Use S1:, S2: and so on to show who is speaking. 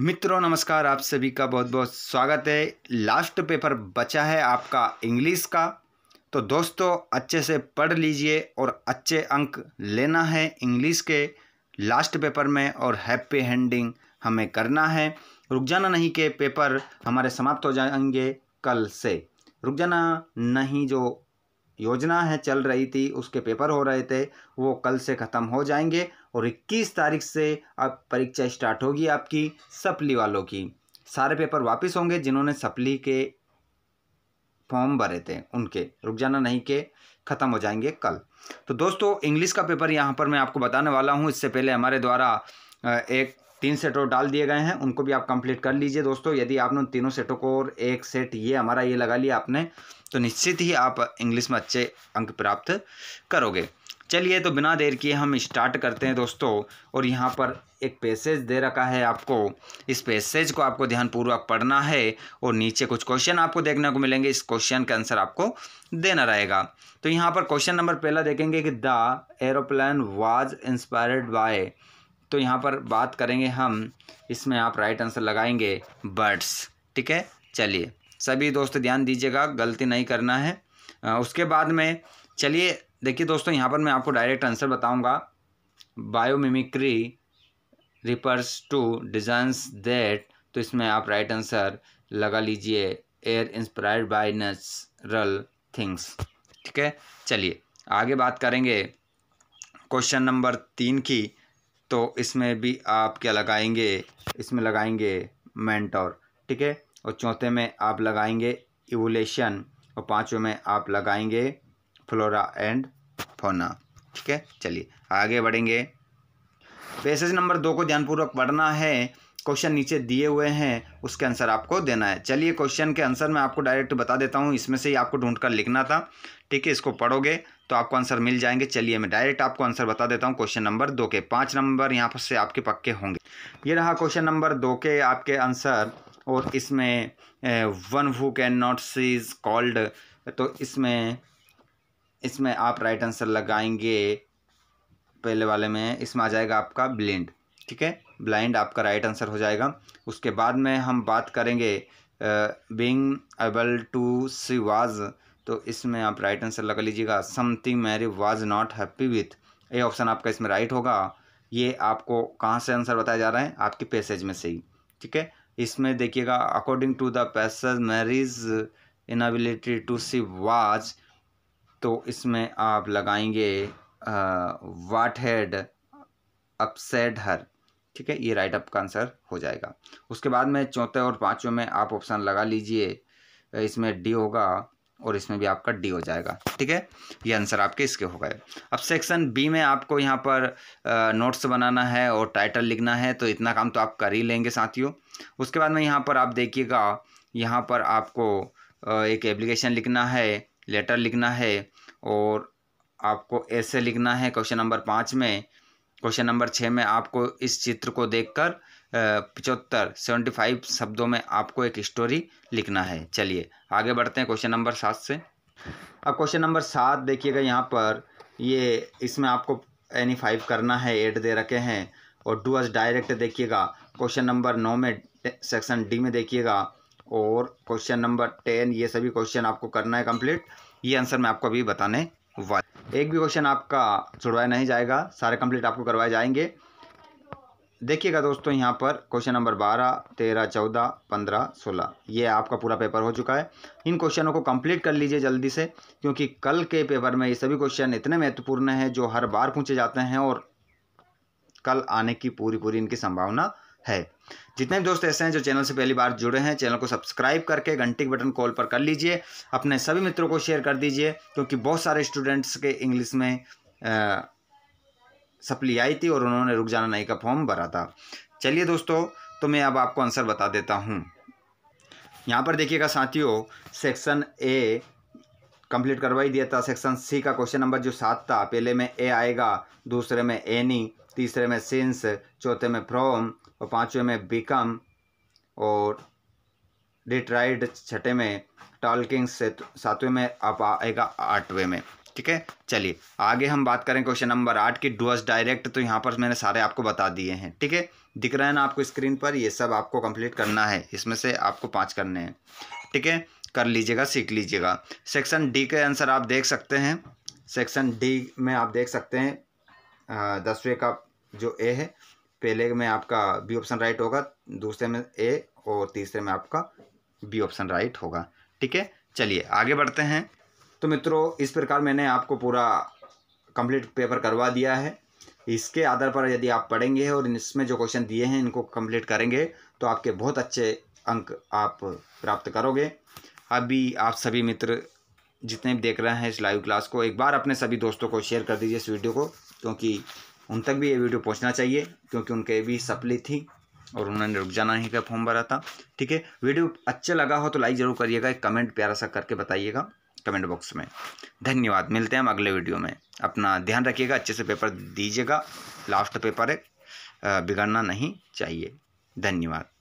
S1: मित्रों नमस्कार आप सभी का बहुत बहुत स्वागत है लास्ट पेपर बचा है आपका इंग्लिश का तो दोस्तों अच्छे से पढ़ लीजिए और अच्छे अंक लेना है इंग्लिश के लास्ट पेपर में और हैप्पी हैंडिंग हमें करना है रुक जाना नहीं के पेपर हमारे समाप्त हो जाएंगे कल से रुक जाना नहीं जो योजना है चल रही थी उसके पेपर हो रहे थे वो कल से ख़त्म हो जाएंगे और 21 तारीख से अब परीक्षा स्टार्ट होगी आपकी सप्ली वालों की सारे पेपर वापस होंगे जिन्होंने सप्ली के फॉर्म भरे थे उनके रुक जाना नहीं के ख़त्म हो जाएंगे कल तो दोस्तों इंग्लिश का पेपर यहाँ पर मैं आपको बताने वाला हूँ इससे पहले हमारे द्वारा एक तीन सेटों डाल दिए गए हैं उनको भी आप कंप्लीट कर लीजिए दोस्तों यदि आपने तीनों सेटों को और एक सेट ये हमारा ये लगा लिया आपने तो निश्चित ही आप इंग्लिश में अच्छे अंक प्राप्त करोगे चलिए तो बिना देर किए हम स्टार्ट करते हैं दोस्तों और यहाँ पर एक पैसेज दे रखा है आपको इस पैसेज को आपको ध्यानपूर्वक पढ़ना है और नीचे कुछ क्वेश्चन आपको देखने को मिलेंगे इस क्वेश्चन का आंसर आपको देना रहेगा तो यहाँ पर क्वेश्चन नंबर पहला देखेंगे कि the aeroplane was inspired by तो यहाँ पर बात करेंगे हम इसमें आप राइट आंसर लगाएंगे बर्ड्स ठीक है चलिए सभी दोस्त ध्यान दीजिएगा गलती नहीं करना है उसके बाद में चलिए देखिए दोस्तों यहाँ पर मैं आपको डायरेक्ट आंसर बताऊँगा biomimicry refers to designs that तो इसमें आप राइट आंसर लगा लीजिए are inspired by natural things ठीक है चलिए आगे बात करेंगे क्वेश्चन नंबर तीन की तो इसमें भी आप क्या लगाएंगे इसमें लगाएंगे मेंटोर ठीक है और चौथे में आप लगाएंगे इवोलेशन और पांचवें में आप लगाएंगे फ्लोरा एंड फोना ठीक है चलिए आगे बढ़ेंगे पेसेज नंबर दो को ध्यानपूर्वक पढ़ना है क्वेश्चन नीचे दिए हुए हैं उसके आंसर आपको देना है चलिए क्वेश्चन के आंसर मैं आपको डायरेक्ट बता देता हूँ इसमें से ही आपको ढूंढ कर लिखना था ठीक है इसको पढ़ोगे तो आपको आंसर मिल जाएंगे चलिए मैं डायरेक्ट आपको आंसर बता देता हूँ क्वेश्चन नंबर दो के पाँच नंबर यहाँ पर से आपके पक्के होंगे ये रहा क्वेश्चन नंबर दो के आपके आंसर और इसमें one who can not see is called तो इसमें इसमें आप राइट आंसर लगाएंगे पहले वाले में इसमें आ जाएगा आपका ब्लेंड ठीक है ब्लाइंड आपका राइट आंसर हो जाएगा उसके बाद में हम बात करेंगे being able to see was तो इसमें आप राइट आंसर लगा लीजिएगा something Mary was not happy with ये ऑप्शन आपका इसमें राइट होगा ये आपको कहाँ से आंसर बताया जा रहा है आपके पैसेज में से ही ठीक है इसमें देखिएगा according to the passage Mary's inability to see was तो इसमें आप लगाएंगे वाट हैड अपसेड हर ठीक है ये राइट अप का आंसर हो जाएगा उसके बाद में चौथे और पाँचों में आप ऑप्शन लगा लीजिए इसमें डी होगा और इसमें भी आपका डी हो जाएगा ठीक है ये आंसर आपके इसके हो गए अब सेक्शन बी में आपको यहाँ पर नोट्स बनाना है और टाइटल लिखना है तो इतना काम तो आप कर ही लेंगे साथियों उसके बाद में यहाँ पर आप देखिएगा यहाँ पर आपको एक एप्लीकेशन लिखना है लेटर लिखना है और आपको ऐसे लिखना है क्वेश्चन नंबर पाँच में क्वेश्चन नंबर छः में आपको इस चित्र को देखकर पचहत्तर सेवेंटी फाइव शब्दों में आपको एक स्टोरी लिखना है चलिए आगे बढ़ते हैं क्वेश्चन नंबर सात से अब क्वेश्चन नंबर सात देखिएगा यहाँ पर ये इसमें आपको एनी फाइव e करना है एट दे रखे हैं और डूअर्स डायरेक्ट देखिएगा क्वेश्चन नंबर नौ में सेक्शन डी में देखिएगा और क्वेश्चन नंबर टेन ये सभी क्वेश्चन आपको करना है कंप्लीट ये आंसर मैं आपको अभी बताने वाई एक भी क्वेश्चन आपका छुड़वाया नहीं जाएगा सारे कंप्लीट आपको करवाए जाएंगे देखिएगा दोस्तों यहाँ पर क्वेश्चन नंबर बारह तेरह चौदह पंद्रह सोलह ये आपका पूरा पेपर हो चुका है इन क्वेश्चनों को कंप्लीट कर लीजिए जल्दी से क्योंकि कल के पेपर में ये सभी क्वेश्चन इतने महत्वपूर्ण हैं जो हर बार पूछे जाते हैं और कल आने की पूरी पूरी इनकी संभावना है जितने भी दोस्त ऐसे हैं जो चैनल से पहली बार जुड़े हैं चैनल को सब्सक्राइब करके घंटी के बटन कॉल पर कर लीजिए अपने सभी मित्रों को शेयर कर दीजिए क्योंकि बहुत सारे स्टूडेंट्स के इंग्लिश में सप्ली आई थी और उन्होंने रुक जाना नहीं का फॉर्म भरा था चलिए दोस्तों तो मैं अब आपको आंसर बता देता हूँ यहाँ पर देखिएगा साथियों सेक्शन ए कंप्लीट करवाई दिया था सेक्शन सी का क्वेश्चन नंबर जो सात था पहले में ए आएगा दूसरे में एनी तीसरे में सिंस चौथे में फ्रॉम और पाँचवें में बिकम और डिट्राइड छठे में टॉलकिंग तो सातवें में आप आएगा आठवें में ठीक है चलिए आगे हम बात करें क्वेश्चन नंबर आठ की डुअस डायरेक्ट तो यहाँ पर मैंने सारे आपको बता दिए हैं ठीक है दिख रहा है ना आपको स्क्रीन पर ये सब आपको कंप्लीट करना है इसमें से आपको पाँच करने हैं ठीक है कर लीजिएगा सीख लीजिएगा सेक्शन डी के आंसर आप देख सकते हैं सेक्शन डी में आप देख सकते हैं दसवें का जो ए है पहले में आपका बी ऑप्शन राइट होगा दूसरे में ए और तीसरे में आपका बी ऑप्शन राइट होगा ठीक है चलिए आगे बढ़ते हैं तो मित्रों इस प्रकार मैंने आपको पूरा कंप्लीट पेपर करवा दिया है इसके आधार पर यदि आप पढ़ेंगे और इसमें जो क्वेश्चन दिए हैं इनको कंप्लीट करेंगे तो आपके बहुत अच्छे अंक आप प्राप्त करोगे अभी आप सभी मित्र जितने भी देख रहे हैं इस लाइव क्लास को एक बार अपने सभी दोस्तों को शेयर कर दीजिए इस वीडियो को क्योंकि उन तक भी ये वीडियो पहुंचना चाहिए क्योंकि उनके भी सप्ली थी और उन्होंने रुक जाना ही का फॉर्म भरा था ठीक है वीडियो अच्छा लगा हो तो लाइक ज़रूर करिएगा एक कमेंट प्यारा सा करके बताइएगा कमेंट बॉक्स में धन्यवाद मिलते हैं हम अगले वीडियो में अपना ध्यान रखिएगा अच्छे से पेपर दीजिएगा लास्ट पेपर है बिगड़ना नहीं चाहिए धन्यवाद